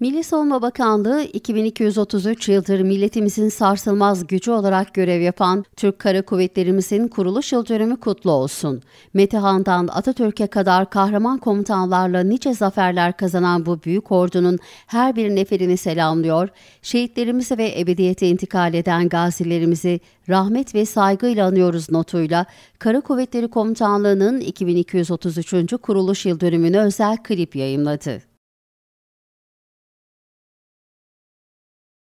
Milli Savunma Bakanlığı 2233 yıldır milletimizin sarsılmaz gücü olarak görev yapan Türk Kara Kuvvetlerimizin kuruluş yıl dönümü kutlu olsun. Metehan'dan Atatürk'e kadar kahraman komutanlarla nice zaferler kazanan bu büyük ordunun her bir neferini selamlıyor, şehitlerimizi ve ebediyete intikal eden gazilerimizi rahmet ve saygıyla anıyoruz notuyla Kara Kuvvetleri Komutanlığı'nın 2233. kuruluş yıl dönümüne özel klip yayınladı.